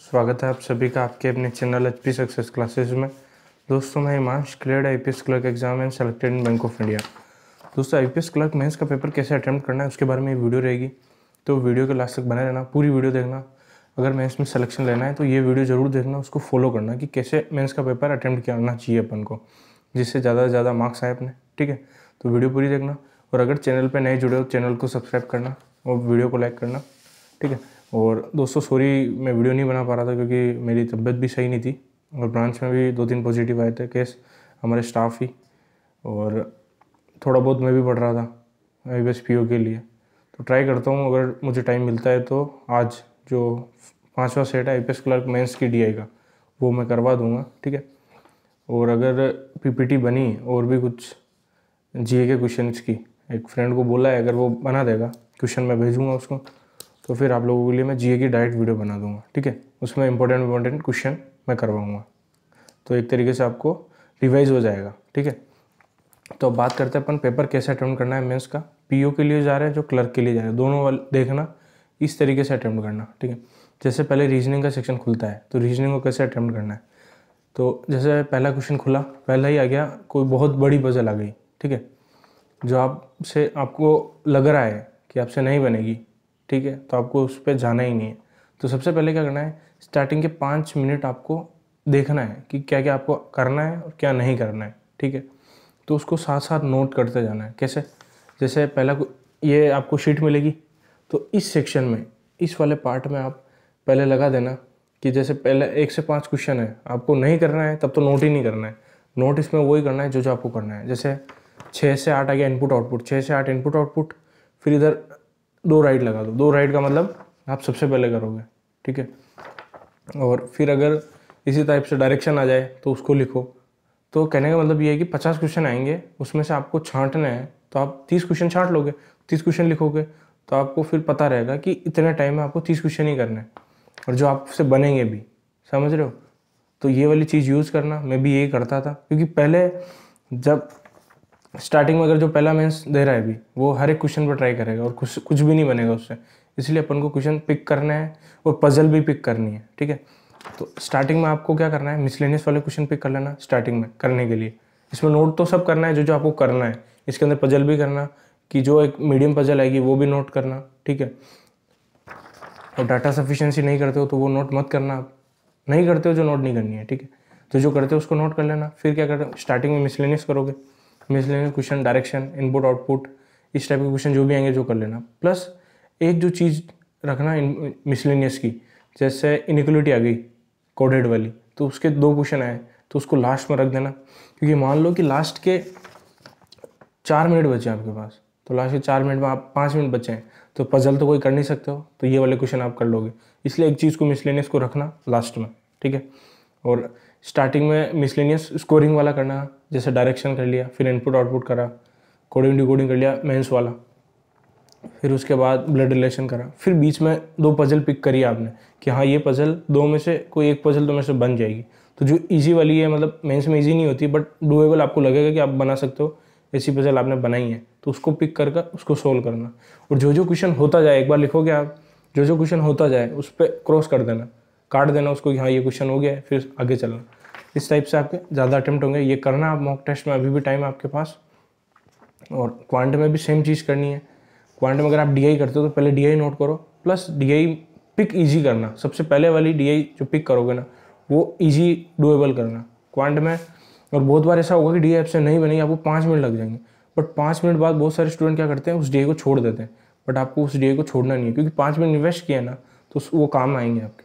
स्वागत है आप सभी का आपके अपने channel H P success classes में दोस्तों मैं Himansh clear I P S clerk exam and selected in bank of India दोस्तों I P S clerk mains का पेपर कैसे अटैम्प्ट करना है उसके बारे में वीडियो रहेगी तो वीडियो के लास्ट तक बने रहना पूरी वीडियो देखना अगर मेंस में सेलेक्शन लेना है तो ये वीडियो ज़रूर देखना उसको फॉलो करना कि कैसे मेंस का पेपर अटैम्प्ट करना चाहिए अपन को जिससे ज़्यादा से ज़्यादा मार्क्स आए अपने ठीक है तो वीडियो पूरी देखना और अगर चैनल पर नए जुड़े हो चैनल को सब्सक्राइब करना और वीडियो को लाइक करना ठीक है और दोस्तों सॉरी मैं वीडियो नहीं बना पा रहा था क्योंकि मेरी तबीयत भी सही नहीं थी और ब्रांच में भी दो तीन पॉजिटिव आए थे केस हमारे स्टाफ ही और थोड़ा बहुत मैं भी पढ़ रहा था आई पी के लिए तो ट्राई करता हूँ अगर मुझे टाइम मिलता है तो आज जो पाँचवा सेट है आई क्लर्क मेंस की डी का वो मैं करवा दूँगा ठीक है और अगर पीपीटी बनी और भी कुछ जीए के क्वेश्चन की एक फ्रेंड को बोला है अगर वो बना देगा क्वेश्चन मैं भेजूँगा उसको तो फिर आप लोगों के लिए मैं जीए की डायरेक्ट वीडियो बना दूंगा ठीक है उसमें इंपॉर्टेंट इंपॉर्टेंट क्वेश्चन मैं करवाऊँगा तो एक तरीके से आपको रिवाइज हो जाएगा ठीक है तो अब बात करते हैं अपन पेपर कैसे अटैम्प्ट करना है मेन्स का पीओ के लिए जा रहे हैं जो क्लर्क के लिए जा रहे हैं दोनों देखना इस तरीके से अटैम्प्ट करना ठीक है जैसे पहले रीजनिंग का सेक्शन खुलता है तो रीजनिंग को कैसे अटैम्प्ट करना है तो जैसे पहला क्वेश्चन खुला पहला ही आ गया कोई बहुत बड़ी पजल आ गई ठीक है जो आपसे आपको लग रहा है कि आपसे नहीं बनेगी ठीक है तो आपको उस पर जाना ही नहीं है तो सबसे पहले क्या करना है स्टार्टिंग के पाँच मिनट आपको देखना है कि क्या क्या आपको करना है और क्या नहीं करना है ठीक है तो उसको साथ साथ नोट करते जाना है कैसे जैसे पहला ये आपको शीट मिलेगी तो इस सेक्शन में इस वाले पार्ट में आप पहले लगा देना कि जैसे पहले एक से पाँच क्वेश्चन है आपको नहीं करना है तब तो नोट ही नहीं करना है नोट इसमें वही करना है जो जो आपको करना है जैसे छः से आठ आ गया इनपुट आउटपुट छः से आठ इनपुट आउटपुट फिर इधर दो राइट लगा दो दो राइट का मतलब आप सबसे पहले करोगे ठीक है और फिर अगर इसी टाइप से डायरेक्शन आ जाए तो उसको लिखो तो कहने का मतलब ये है कि पचास क्वेश्चन आएंगे उसमें से आपको छांटना है तो आप तीस क्वेश्चन छांट लोगे तीस क्वेश्चन लिखोगे तो आपको फिर पता रहेगा कि इतने टाइम में आपको तीस क्वेश्चन ही करना है और जो आपसे बनेंगे भी समझ रहे हो तो ये वाली चीज़ यूज़ करना मैं भी यही करता था क्योंकि पहले जब स्टार्टिंग में अगर जो पहला मेंस दे रहा है अभी वो हर एक क्वेश्चन पर ट्राई करेगा और कुछ कुछ भी नहीं बनेगा उससे इसलिए अपन को क्वेश्चन पिक करना है और पजल भी पिक करनी है ठीक है तो स्टार्टिंग में आपको क्या करना है मिसलेनियस वाले क्वेश्चन पिक कर लेना स्टार्टिंग में करने के लिए इसमें नोट तो सब करना है जो जो आपको करना है इसके अंदर पजल भी करना कि जो एक मीडियम पजल आएगी वो भी नोट करना ठीक है और डाटा सफिशेंसी नहीं करते हो तो वो नोट मत करना आप नहीं करते हो जो नोट नहीं करनी है ठीक है तो जो करते हो उसको नोट कर लेना फिर क्या करते हो स्टार्टिंग में मिसलेनियस करोगे हमें इसलिए क्वेश्चन डायरेक्शन इनपुट आउटपुट इस टाइप के क्वेश्चन जो भी आएंगे जो कर लेना प्लस एक जो चीज़ रखना मिसलिनियस की जैसे इनिक्वलिटी आ गई कोडेड वाली तो उसके दो क्वेश्चन आए तो उसको लास्ट में रख देना क्योंकि मान लो कि लास्ट के चार मिनट बचे आपके पास तो लास्ट के चार मिनट में आप पाँच मिनट बचे हैं तो पजल तो कोई कर नहीं सकते हो तो ये वाले क्वेश्चन आप कर लोगे इसलिए एक चीज़ को मिसलिनियस को रखना लास्ट में ठीक है और स्टार्टिंग में मिसलिनियस स्कोरिंग वाला करना जैसे डायरेक्शन कर लिया फिर इनपुट आउटपुट करा कोडिंग डिकोडिंग कर लिया मेंस वाला फिर उसके बाद ब्लड रिलेशन करा फिर बीच में दो पजल पिक करी आपने कि हाँ ये पजल दो में से कोई एक पजल दो में से बन जाएगी तो जो ईजी वाली है मतलब मेंस में ईजी नहीं होती बट डूएबल आपको लगेगा कि आप बना सकते हो ऐसी पजल आपने बनाई है तो उसको पिक कर कर उसको सोल्व करना और जो जो क्वेश्चन होता जाए एक बार लिखोगे आप जो जो क्वेश्चन होता जाए उस पर क्रॉस कर देना काट देना उसको कि हाँ ये क्वेश्चन हो गया है फिर आगे चलना इस टाइप से आपके ज़्यादा अटैम्प्ट होंगे ये करना आप मॉक टेस्ट में अभी भी टाइम आपके पास और क्वांट में भी सेम चीज़ करनी है क्वांट में अगर आप डी करते हो तो पहले डी नोट करो प्लस डी पिक ईजी करना सबसे पहले वाली डी जो पिक करोगे ना वो ईजी डुएबल करना क्वांट में और बहुत बार ऐसा होगा कि डी से नहीं बनेगी आपको पाँच मिनट लग जाएंगे बट पाँच मिनट बाद बहुत सारे स्टूडेंट क्या करते हैं उस डी को छोड़ देते हैं बट आपको उस डी को छोड़ना नहीं है क्योंकि पाँच मिनट इन्वेस्ट किया ना तो वो काम आएंगे आपके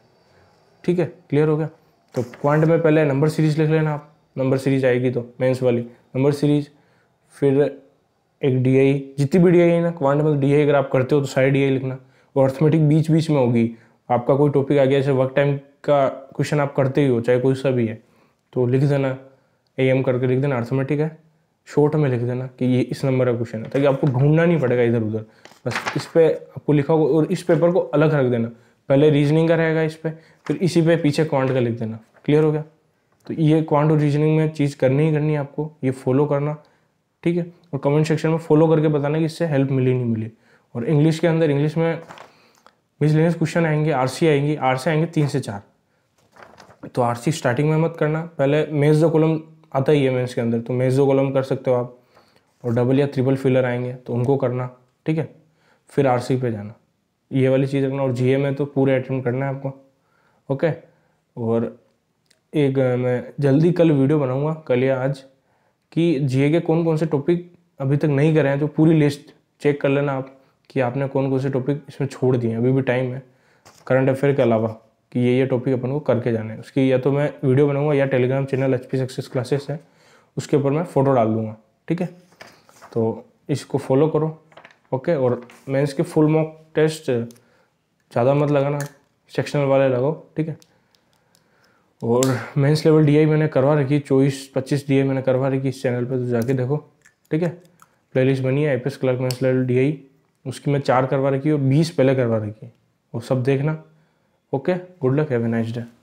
ठीक है क्लियर हो गया तो क्वांट में पहले नंबर सीरीज लिख लेना आप नंबर सीरीज आएगी तो मेंस वाली नंबर सीरीज फिर एक डी आई जितनी भी डी आई है ना क्वांट में डी आई अगर आप करते हो तो सारी डी आई लिखना और अर्थमेटिक बीच बीच में होगी आपका कोई टॉपिक आ गया जैसे वर्क टाइम का क्वेश्चन आप करते ही हो चाहे कोई सा भी है तो लिख देना ए एम करके लिख देना अर्थमेटिक है शॉर्ट में लिख देना कि ये इस नंबर का क्वेश्चन है ताकि आपको ढूंढना नहीं पड़ेगा इधर उधर बस इस पर आपको लिखा हो और इस पेपर को अलग रख देना पहले रीजनिंग का रहेगा इस पर फिर इसी पे पीछे क्वांट का लिख देना क्लियर हो गया तो ये क्वांट और रीजनिंग में चीज़ करनी ही करनी है आपको ये फॉलो करना ठीक है और कमेंट सेक्शन में फॉलो करके बताना कि इससे हेल्प मिली नहीं मिली और इंग्लिश के अंदर इंग्लिश में मिसलिनियस क्वेश्चन आएंगे आर सी आएंगी आर सी आएंगे तीन से चार तो आर सी स्टार्टिंग में मत करना पहले मेज दो कॉलम आता ही है मेन्स के अंदर तो मेज दो कॉलम कर सकते हो आप और डबल या ट्रिपल फिलर आएंगे तो उनको करना ठीक है फिर आर सी पे जाना ये वाली चीज़ रखना और जी में तो पूरे अटेम्प्ट करना है आपको ओके और एक मैं जल्दी कल वीडियो बनाऊंगा कल या आज कि जीए के कौन कौन से टॉपिक अभी तक नहीं करें तो पूरी लिस्ट चेक कर लेना आप कि आपने कौन कौन से टॉपिक इसमें छोड़ दिए हैं अभी भी टाइम है करंट अफेयर के अलावा कि ये ये टॉपिक अपन को करके जाना है उसकी या तो मैं वीडियो बनाऊंगा या Telegram channel H P success classes है उसके ऊपर मैं फ़ोटो डाल दूंगा ठीक है तो इसको फॉलो करो ओके और मेंस के फुल मॉक टेस्ट ज़्यादा मत लगाना सेक्शनल वाले लगाओ ठीक है और मेंस लेवल डीआई मैंने करवा रखी चौबीस पच्चीस डीआई मैंने करवा रखी इस चैनल पे तो जाके देखो ठीक है प्लेलिस्ट बनी है APS clerk mains level DI उसकी मैं चार करवा रखी और बीस पहले करवा रखी वो सब देखना okay good luck have nicest nice day